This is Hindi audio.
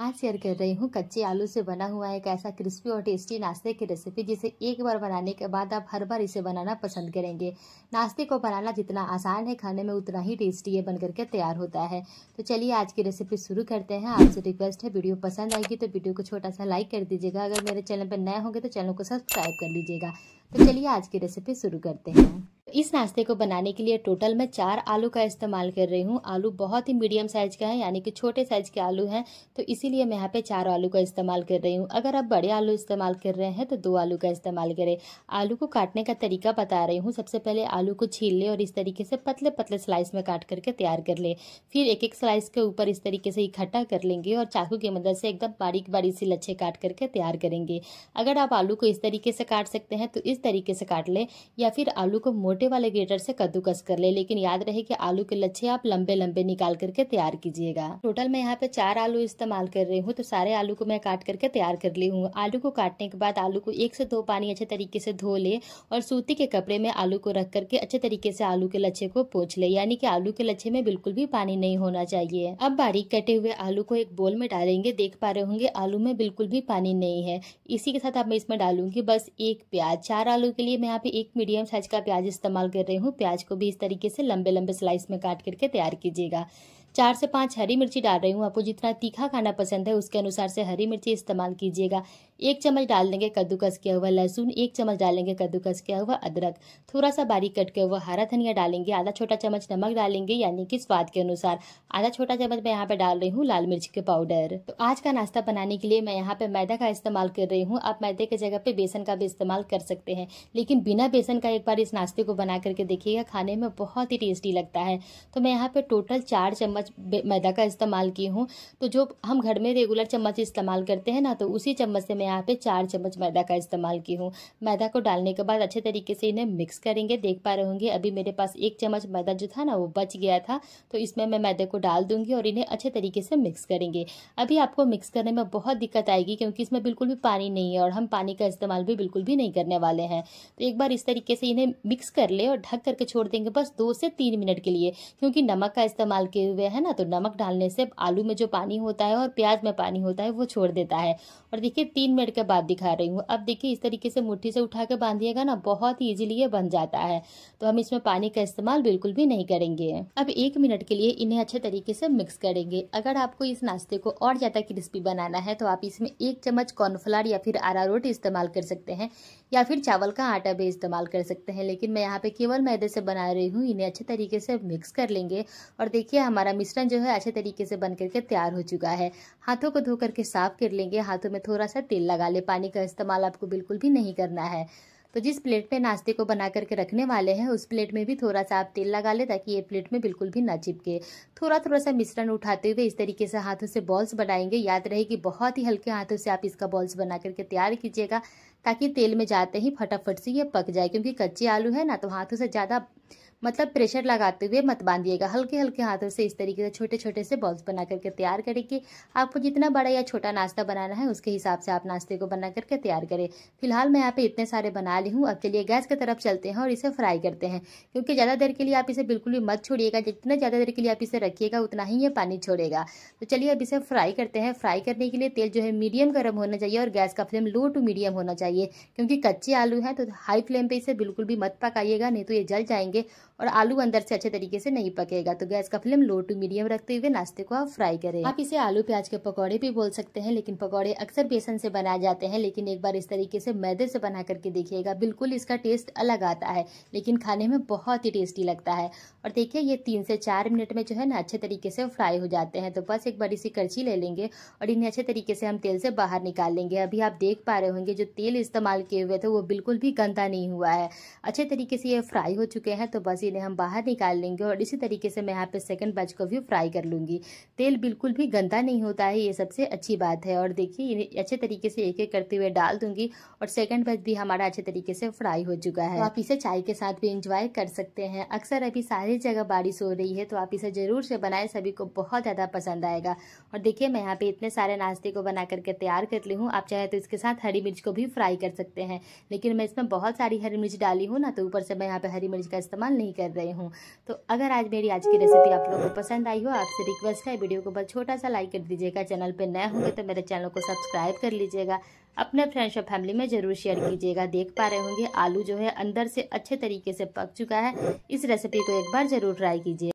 आज शेयर कर रही हूँ कच्चे आलू से बना हुआ एक ऐसा क्रिस्पी और टेस्टी नाश्ते की रेसिपी जिसे एक बार बनाने के बाद आप हर बार इसे बनाना पसंद करेंगे नाश्ते को बनाना जितना आसान है खाने में उतना ही टेस्टी ये बनकर के तैयार होता है तो चलिए आज की रेसिपी शुरू करते हैं आपसे रिक्वेस्ट है वीडियो पसंद आएगी तो वीडियो को छोटा सा लाइक कर दीजिएगा अगर मेरे चैनल पर नए होंगे तो चैनल को सब्सक्राइब कर लीजिएगा तो चलिए आज की रेसिपी शुरू करते हैं इस नाश्ते को बनाने के लिए टोटल मैं चार आलू का इस्तेमाल कर रही हूँ आलू बहुत ही मीडियम साइज़ का है यानी कि छोटे साइज़ के आलू हैं तो इसीलिए मैं यहाँ पे चार आलू का इस्तेमाल कर रही हूँ अगर आप बड़े आलू इस्तेमाल कर रहे हैं तो दो आलू का इस्तेमाल करें आलू को काटने का तरीका बता रही हूँ सबसे पहले आलू को छील लें और इस तरीके से पतले पतले स्लाइस में काट करके तैयार कर लें फिर एक एक स्लाइस के ऊपर इस तरीके से इकट्ठा कर लेंगे और चाकू की मदद से एकदम बारीक बारीक सी लच्छे काट करके तैयार करेंगे अगर आप आलू को इस तरीके से काट सकते हैं तो इस तरीके से काट लें या फिर आलू को मोटे वाले ग्रेटर से कद्दूकस कर ले लेकिन याद रहे कि आलू के लच्छे आप लंबे लंबे निकाल करके तैयार कीजिएगा टोटल मैं यहाँ पे चार आलू इस्तेमाल कर रही हूँ तो सारे आलू को मैं काट करके तैयार कर ली हूँ आलू को काटने के बाद आलू को एक से दो पानी अच्छे तरीके से धो ले और सूती के कपड़े में आलू को रख करके अच्छे तरीके से आलू के लच्छे को पोछ ले यानी कि आलू के लच्छे में बिल्कुल भी पानी नहीं होना चाहिए अब बारीक कटे हुए आलू को एक बोल में डालेंगे देख पा रहे होंगे आलू में बिल्कुल भी पानी नहीं है इसी के साथ अब मैं इसमें डालूंगी बस एक प्याज चार आलू के लिए मैं यहाँ पे एक मीडियम साइज का प्याज इस्तेमाल कर रही हूँ प्याज को भी इस तरीके से लंबे लंबे स्लाइस में काट करके तैयार कीजिएगा चार से पांच हरी मिर्ची डाल रही हूँ आपको जितना तीखा खाना पसंद है उसके अनुसार से हरी मिर्ची इस्तेमाल कीजिएगा एक चम्मच डाल देंगे कद्दूकस किया हुआ लहसुन एक चम्मच डालेंगे कद्दूकस किया हुआ अदरक थोड़ा सा बारीक कट किया हुआ हरा धनिया डालेंगे आधा छोटा चम्मच नमक डालेंगे यानी कि स्वाद के अनुसार आधा छोटा चम्मच मैं यहाँ पे डाल रही हूँ लाल मिर्च के पाउडर तो आज का नाश्ता बनाने के लिए मैं यहाँ पे मैदा का इस्तेमाल कर रही हूँ आप मैदे की जगह पे बेसन का भी इस्तेमाल कर सकते हैं लेकिन बिना बेसन का एक बार इस नाश्ते को बना करके देखिएगा खाने में बहुत ही टेस्टी लगता है तो मैं यहाँ पे टोटल चार चम्मच मैदा का इस्तेमाल की हूँ तो जो हम घर में रेगुलर चम्मच इस्तेमाल करते हैं ना तो उसी चम्मच से मैं मैंने यहाँ पे चार चम्मच मैदा का इस्तेमाल की हूँ मैदा को डालने के बाद अच्छे तरीके से इन्हें मिक्स करेंगे देख पा रहे होंगे अभी मेरे पास एक चम्मच मैदा जो था ना वो बच गया था तो इसमें मैं मैदे को डाल दूंगी और इन्हें अच्छे तरीके से मिक्स करेंगे अभी आपको मिक्स करने में बहुत दिक्कत आएगी क्योंकि इसमें बिल्कुल भी पानी नहीं है और हम पानी का इस्तेमाल भी बिल्कुल भी नहीं करने वाले हैं तो एक बार इस तरीके से इन्हें मिक्स कर ले और ढक करके छोड़ देंगे बस दो से तीन मिनट के लिए क्योंकि नमक का इस्तेमाल किए हुए है ना तो नमक डालने से आलू में जो पानी होता है और प्याज में पानी होता है वो छोड़ देता है और देखिए तीन मिनट के बाद दिखा रही हूँ अब देखिए इस तरीके से मुट्ठी से उठा के बांधिएगा ना बहुत ही ईजिली ये बन जाता है तो हम इसमें पानी का इस्तेमाल बिल्कुल भी नहीं करेंगे अब एक मिनट के लिए इन्हें अच्छे तरीके से मिक्स करेंगे अगर आपको इस नाश्ते को और ज़्यादा क्रिस्पी बनाना है तो आप इसमें एक चम्मच कॉर्नफ्लावर या फिर आरारोट इस्तेमाल कर सकते हैं या फिर चावल का आटा भी इस्तेमाल कर सकते हैं लेकिन मैं यहाँ पे केवल मैदे से बना रही हूँ इन्हें अच्छे तरीके से मिक्स कर लेंगे और देखिए हमारा मिश्रण जो है अच्छे तरीके से बन करके तैयार हो चुका है हाथों को धो करके साफ कर लेंगे हाथों में थोड़ा सा तेल लगा ले पानी का इस्तेमाल आपको बिल्कुल भी नहीं करना है तो जिस प्लेट पे नाश्ते को बना करके रखने वाले हैं उस प्लेट में भी थोड़ा सा आप तेल लगा लें ताकि ये प्लेट में बिल्कुल भी ना चिपके थोड़ा थोड़ा सा मिश्रण उठाते हुए इस तरीके से हाथों से बॉल्स बनाएंगे याद रहे कि बहुत ही हल्के हाथों से आप इसका बॉल्स बना करके तैयार कीजिएगा ताकि तेल में जाते ही फटाफट से ये पक जाए क्योंकि कच्चे आलू है ना तो हाथों से ज़्यादा मतलब प्रेशर लगाते हुए मत बांधिएगा हल्के हल्के हाथों से इस तरीके से छोटे छोटे से बॉल्स बना करके तैयार करेंगे आपको जितना बड़ा या छोटा नाश्ता बनाना है उसके हिसाब से आप नाश्ते को बना करके तैयार करें फिलहाल मैं यहाँ पे इतने सारे बना ली हूँ अब चलिए गैस की तरफ चलते हैं और इसे फ्राई करते हैं क्योंकि ज़्यादा देर के लिए आप इसे बिल्कुल भी मत छोड़िएगा जितना ज़्यादा देर के लिए आप इसे रखिएगा उतना ही ये पानी छोड़ेगा तो चलिए अब इसे फ्राई करते हैं फ्राई करने के लिए तेल जो है मीडियम गर्म होना चाहिए और गैस का फ्लेम लो टू मीडियम होना चाहिए क्योंकि कच्चे आलू हैं तो हाई फ्लेम पर इसे बिल्कुल भी मत पकाइएगा नहीं तो ये जल जाएंगे और आलू अंदर से अच्छे तरीके से नहीं पकेगा तो गैस का फ्लेम लो टू मीडियम रखते हुए नाश्ते को आप फ्राई करें आप इसे आलू प्याज के पकौड़े भी बोल सकते हैं लेकिन पकौड़े अक्सर बेसन से बनाए जाते हैं लेकिन एक बार इस तरीके से मैदे से बना करके देखिएगा बिल्कुल इसका टेस्ट अलग आता है लेकिन खाने में बहुत ही टेस्टी लगता है और देखिए ये तीन से चार मिनट में जो है ना अच्छे तरीके से फ्राई हो जाते हैं तो बस एक बड़ी सी करछी ले लेंगे और इन्हें अच्छे तरीके से हम तेल से बाहर निकाल लेंगे अभी आप देख पा रहे होंगे जो तेल इस्तेमाल किए हुए थे वो बिल्कुल भी गंदा नहीं हुआ है अच्छे तरीके से ये फ्राई हो चुके हैं तो बस से इन्हें हम बाहर निकाल लेंगे और इसी तरीके से मैं यहाँ पे सेकंड बैच को भी फ्राई कर लूँगी तेल बिल्कुल भी गंदा नहीं होता है ये सबसे अच्छी बात है और देखिए इन्हें अच्छे तरीके से एक एक करते हुए डाल दूँगी और सेकेंड बैच भी हमारा अच्छे तरीके से फ्राई हो चुका है तो आप इसे चाय के साथ भी इंजॉय कर सकते हैं अक्सर अभी सारी जगह बारिश हो रही है तो आप इसे ज़रूर से बनाएं सभी को बहुत ज़्यादा पसंद आएगा और देखिए मैं यहाँ पे इतने सारे नाश्ते को बना करके तैयार कर ली हूँ आप चाहे तो इसके साथ हरी मिर्च को भी फ्राई कर सकते हैं लेकिन मैं इसमें बहुत सारी हरी मिर्च डाली हूँ ना तो ऊपर से मैं यहाँ पे हरी मिर्च का इस्तेमाल नहीं कर रही हूँ तो अगर आज मेरी आज की रेसिपी आप लोगों को पसंद आई हो आपसे रिक्वेस्ट है वीडियो को बस छोटा सा लाइक कर दीजिएगा चैनल पर नए होंगे तो मेरे चैनल को सब्सक्राइब कर लीजिएगा अपने फ्रेंड्स और फैमिली में ज़रूर शेयर कीजिएगा देख पा रहे होंगे आलू जो है अंदर से अच्छे तरीके से पक चुका है इस रेसिपी को एक बार ज़रूर ट्राई कीजिए